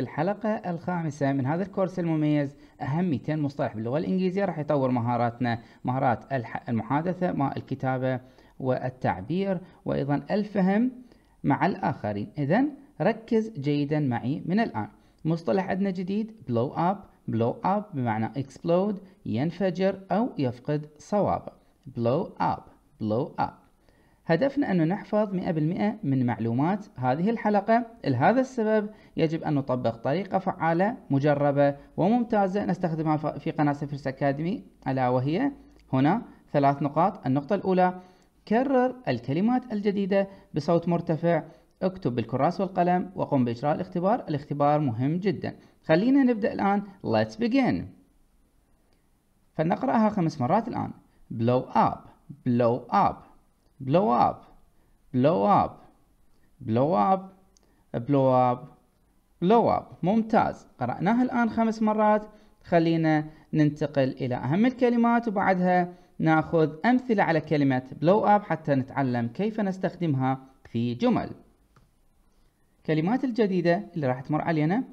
الحلقة الخامسة من هذا الكورس المميز أهم 200 مصطلح باللغة الإنجليزية راح يطور مهاراتنا مهارات المحادثة مع الكتابة والتعبير وأيضا الفهم مع الآخرين إذا ركز جيدا معي من الآن مصطلح عندنا جديد blow up blow up بمعنى explode ينفجر أو يفقد صوابه blow up blow up هدفنا أن نحفظ 100% من معلومات هذه الحلقة لهذا السبب يجب أن نطبق طريقة فعالة مجربة وممتازة نستخدمها في قناة سفرس أكاديمي ألا وهي هنا ثلاث نقاط النقطة الأولى كرر الكلمات الجديدة بصوت مرتفع اكتب بالكراس والقلم وقم بإجراء الاختبار الاختبار مهم جدا خلينا نبدأ الآن let's begin فلنقرأها خمس مرات الآن blow up blow up blow up blow up blow up blow up blow up ممتاز قرأناها الآن خمس مرات خلينا ننتقل إلى أهم الكلمات وبعدها ناخذ أمثلة على كلمة blow up حتى نتعلم كيف نستخدمها في جمل الكلمات الجديدة اللي راح تمر علينا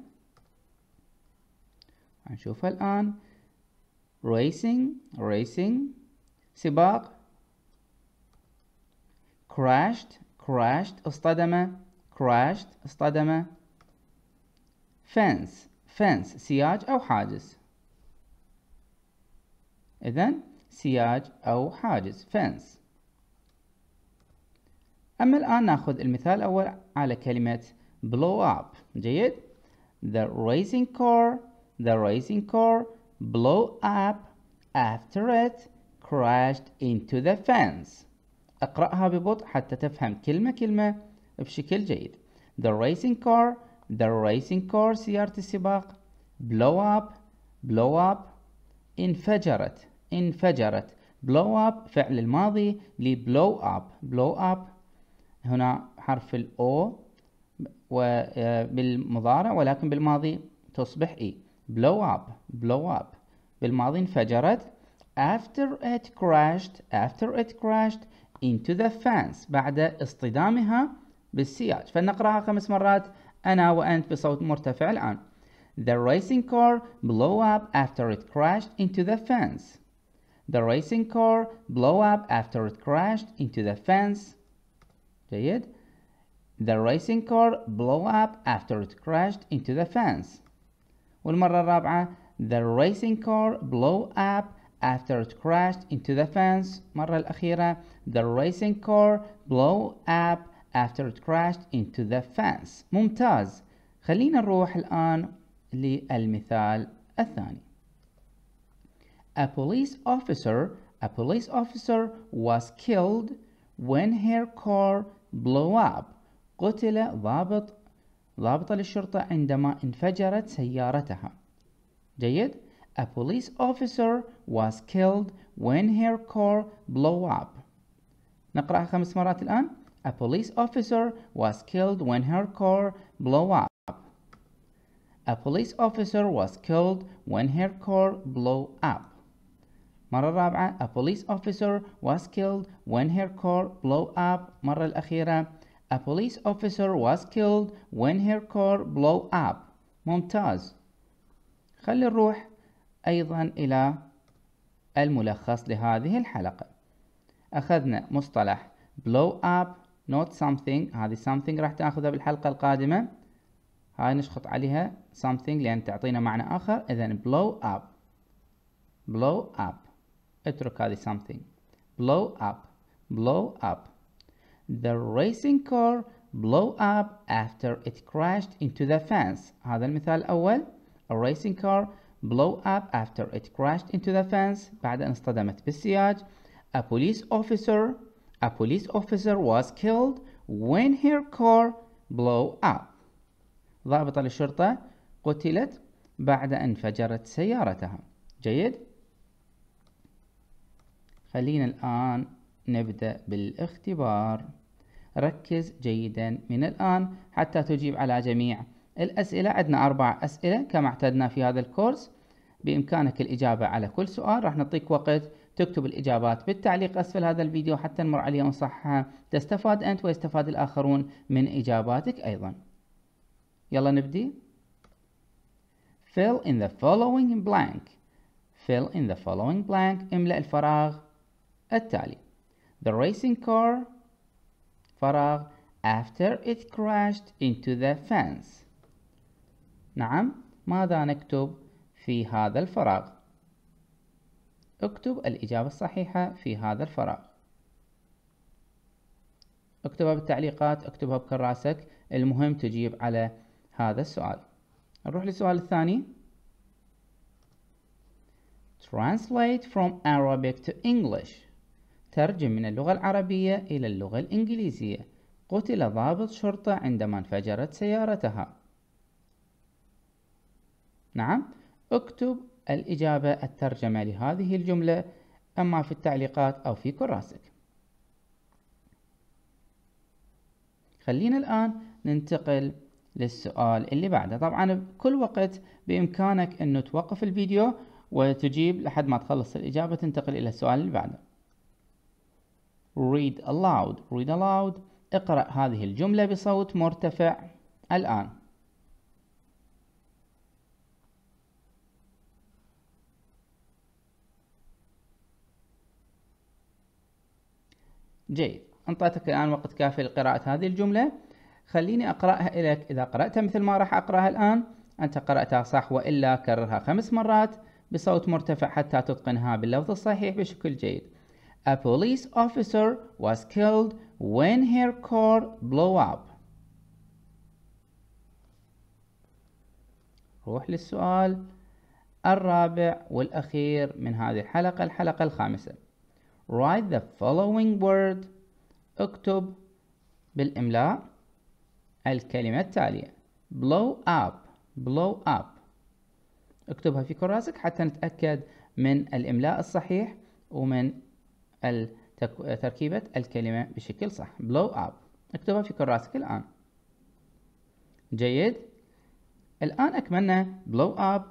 نشوفها الآن racing racing سباق crashed crashed اصطدم crashed اصطدم fence fence سياج أو حاجز إذن سياج أو حاجز fence أما الآن نأخذ المثال الأول على كلمة blow up جيد The racing car The racing car blow up after it crashed into the fence اقرأها ببطء حتى تفهم كلمة كلمة بشكل جيد the racing car the racing car سيارة السباق blow up blow up انفجرت انفجرت blow up فعل الماضي ل blow up blow up هنا حرف الاو آه، بالمضارع ولكن بالماضي تصبح اي e. blow up blow up بالماضي انفجرت after it crashed after it crashed into the fence بعد اصطدامها بالسياج فلنقرأها خمس مرات أنا وأنت بصوت مرتفع الآن The racing car blew up after it crashed into the fence. The racing car blew up after it crashed into the fence. جيد. The racing car blew up after it crashed into the fence. والمرة الرابعة The racing car blew up after it crashed into the fence مرة الأخيرة the racing car blew up after it crashed into the fence ممتاز خلينا نروح الآن للمثال الثاني A police officer a police officer was killed when her car blew up قتل ضابط ضابط للشرطة عندما انفجرت سيارتها جيد a police officer was killed when her car blew up. نقرأها خمس مرات الآن. A police officer was killed when her car blew up. A police officer was killed when her car blew up. مرة رابعة. A police officer was killed when her car blew up. مرة الأخيرة A police officer was killed when her car blew up. ممتاز. خلي الروح. أيضا إلى الملخص لهذه الحلقة أخذنا مصطلح blow up not something هذه something راح تأخذها بالحلقة القادمة هاي نشخط عليها something لأن تعطينا معنى آخر إذا blow up blow up اترك هذه something blow up blow up the racing car blow up after it crashed into the fence هذا المثال الأول a racing car blow up after it crashed into the fence بعد أن اصطدمت بالسياج a police officer a police officer was killed when her car blow up ضابطة للشرطة قتلت بعد أن فجرت سيارتها جيد خلينا الآن نبدأ بالاختبار ركز جيدا من الآن حتى تجيب على جميع الأسئلة عندنا أربع أسئلة كما اعتدنا في هذا الكورس بإمكانك الإجابة على كل سؤال راح نعطيك وقت تكتب الإجابات بالتعليق أسفل هذا الفيديو حتى نمر عليها ونصحها تستفاد أنت ويستفاد الآخرون من إجاباتك أيضا يلا نبدي fill in the following blank fill in the following blank املأ الفراغ التالي the racing car فراغ after it crashed into the fence نعم ماذا نكتب في هذا الفراغ اكتب الإجابة الصحيحة في هذا الفراغ اكتبها بالتعليقات اكتبها بكراسك المهم تجيب على هذا السؤال نروح للسؤال الثاني Translate from Arabic to English ترجم من اللغة العربية إلى اللغة الإنجليزية قتل ضابط شرطة عندما انفجرت سيارتها نعم اكتب الإجابة الترجمة لهذه الجملة أما في التعليقات أو في كراسك خلينا الآن ننتقل للسؤال اللي بعده طبعا بكل وقت بإمكانك أنه توقف الفيديو وتجيب لحد ما تخلص الإجابة تنتقل إلى السؤال اللي بعده read aloud read aloud اقرأ هذه الجملة بصوت مرتفع الآن جيد أنطيتك الآن وقت كافي لقراءة هذه الجملة خليني أقرأها لك إذا قرأتها مثل ما راح أقرأها الآن أنت قرأتها صح وإلا كررها خمس مرات بصوت مرتفع حتى تتقنها باللفظ الصحيح بشكل جيد A police officer was killed when her car blew up روح للسؤال الرابع والأخير من هذه الحلقة الحلقة الخامسة write the following word اكتب بالإملاء الكلمة التالية blow up blow up اكتبها في كراسك حتى نتأكد من الإملاء الصحيح ومن تركيبة الكلمة بشكل صح blow up اكتبها في كراسك الآن جيد الآن أكملنا blow up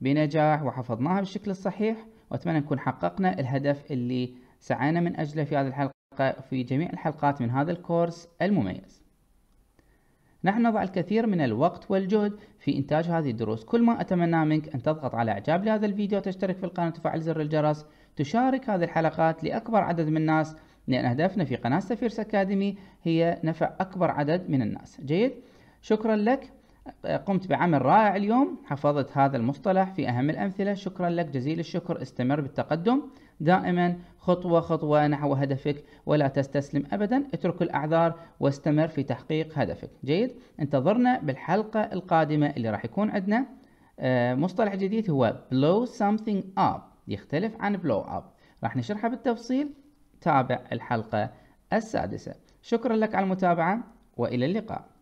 بنجاح وحفظناها بالشكل الصحيح وأتمنى نكون حققنا الهدف اللي سعينا من أجله في هذه الحلقة في جميع الحلقات من هذا الكورس المميز نحن نضع الكثير من الوقت والجهد في إنتاج هذه الدروس كل ما أتمنى منك أن تضغط على إعجاب لهذا الفيديو تشترك في القناة وتفعل زر الجرس تشارك هذه الحلقات لأكبر عدد من الناس لأن أهدافنا في قناة سفيرس أكاديمي هي نفع أكبر عدد من الناس جيد؟ شكرا لك قمت بعمل رائع اليوم حفظت هذا المصطلح في أهم الأمثلة شكرا لك جزيل الشكر استمر بالتقدم دائما خطوة خطوة نحو هدفك ولا تستسلم أبدا اترك الأعذار واستمر في تحقيق هدفك جيد انتظرنا بالحلقة القادمة اللي راح يكون عندنا آه، مصطلح جديد هو blow something up يختلف عن blow up راح نشرحه بالتفصيل تابع الحلقة السادسة شكرا لك على المتابعة وإلى اللقاء